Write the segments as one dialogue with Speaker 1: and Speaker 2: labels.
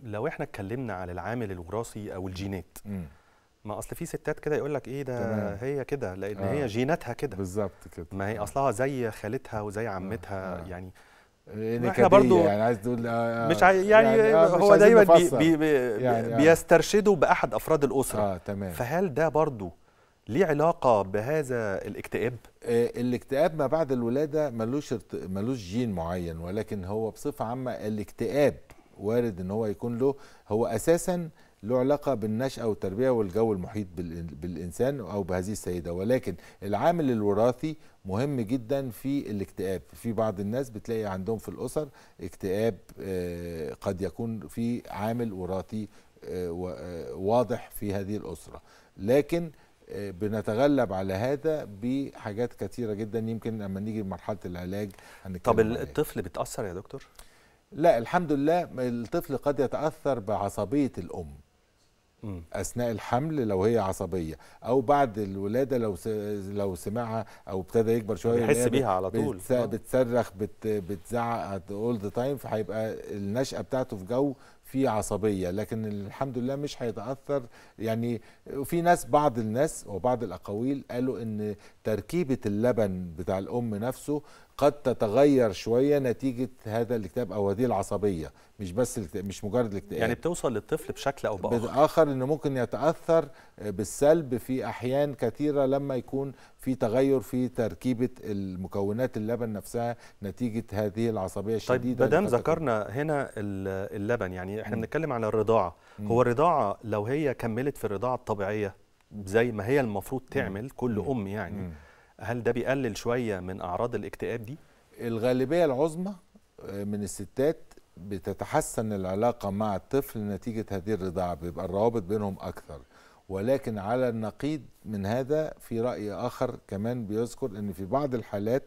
Speaker 1: لو احنا اتكلمنا على العامل الوراثي او الجينات ما اصل في ستات كده يقول لك ايه ده هي كده لان آه. هي جيناتها كده بالظبط كده ما هي آه. اصلها زي خالتها وزي عمتها آه. آه. يعني إيه احنا برضو يعني عايز تقول آه،, آه مش عاي... يعني, يعني آه هو دايما بي بي يعني آه. يعني. بيسترشدوا باحد افراد الاسره آه تمام فهل ده برضو
Speaker 2: ليه علاقه بهذا الاكتئاب آه الاكتئاب ما بعد الولاده ملوش ملوش جين معين ولكن هو بصفه عامه الاكتئاب وارد ان هو يكون له هو اساسا له علاقه بالنشأة والتربية والجو المحيط بالإنسان أو بهذه السيدة ولكن العامل الوراثي مهم جدا في الاكتئاب في بعض الناس بتلاقي عندهم في الأسر اكتئاب آه، قد يكون في عامل وراثي آه، آه، واضح في هذه الأسرة لكن بنتغلب على هذا بحاجات كثيرة جدا يمكن لما نيجي لمرحلة العلاج هنتكلم طب إيه؟ الطفل بتأثر يا دكتور؟ لا الحمد لله الطفل قد يتأثر بعصبية الأم أثناء الحمل لو هي عصبية أو بعد الولادة لو لو سمعها أو ابتدى يكبر شوية بيحس بيها على طول آه. بتصرخ بتزعق اول ذا تايم فهيبقى النشأة بتاعته في جو في عصبية لكن الحمد لله مش هيتأثر يعني في ناس بعض الناس وبعض الأقاويل قالوا أن تركيبة اللبن بتاع الأم نفسه قد تتغير شوية نتيجة هذا الاكتئاب أو هذه العصبية مش بس مش مجرد الاكتئاب يعني
Speaker 1: بتوصل للطفل بشكل أو بآخر
Speaker 2: بآخر أنه ممكن يتأثر بالسلب في أحيان كثيرة لما يكون في تغير في تركيبه المكونات اللبن نفسها نتيجه هذه العصبيه طيب، الشديده طيب ما
Speaker 1: ذكرنا هنا اللبن يعني احنا بنتكلم على الرضاعه مم. هو الرضاعه لو هي كملت في الرضاعه الطبيعيه زي ما هي المفروض تعمل كل ام يعني هل ده بيقلل شويه من اعراض الاكتئاب دي
Speaker 2: الغالبيه العظمى آه، من الستات بتتحسن العلاقة مع الطفل نتيجة هذه الرضاعة بيبقى الروابط بينهم أكثر ولكن على النقيض من هذا في رأي آخر كمان بيذكر أن في بعض الحالات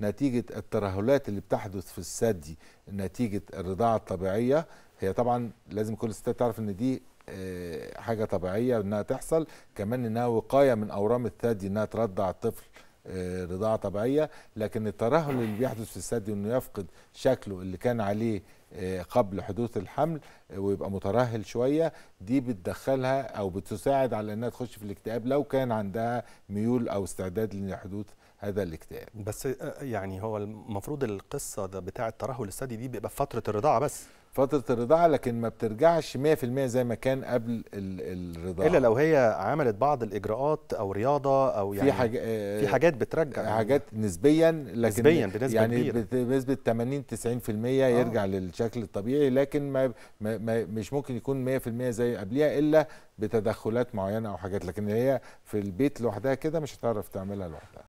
Speaker 2: نتيجة الترهلات اللي بتحدث في الثدي نتيجة الرضاعة الطبيعية هي طبعا لازم كل الستات تعرف أن دي آه، حاجة طبيعية أنها تحصل كمان أنها وقاية من أورام الثدي أنها ترضع الطفل آه، رضاعة طبيعية لكن الترهل اللي بيحدث في الثدي انه يفقد شكله اللي كان عليه آه، قبل حدوث الحمل آه، ويبقى مترهل شوية دي بتدخلها او بتساعد على انها تخش في الاكتئاب لو كان عندها ميول او استعداد لحدوث هذا الاكتئاب بس يعني هو
Speaker 1: المفروض القصة ده بتاع الترهل الثدي دي بيبقى في فترة الرضاعة بس فتره الرضاعه لكن ما
Speaker 2: بترجعش 100% زي ما كان قبل الرضاعه الا لو هي عملت بعض الاجراءات او رياضه او يعني في, حاج... في حاجات بترجع آه، حاجات نسبيا لكن نسبيا بنسبه يعني كبيره بنسبه 80 90% آه. يرجع آه. للشكل الطبيعي لكن ما... ما... ما مش ممكن يكون 100% زي قبليها الا بتدخلات معينه او حاجات لكن هي في البيت لوحدها كده مش هتعرف تعملها لوحدها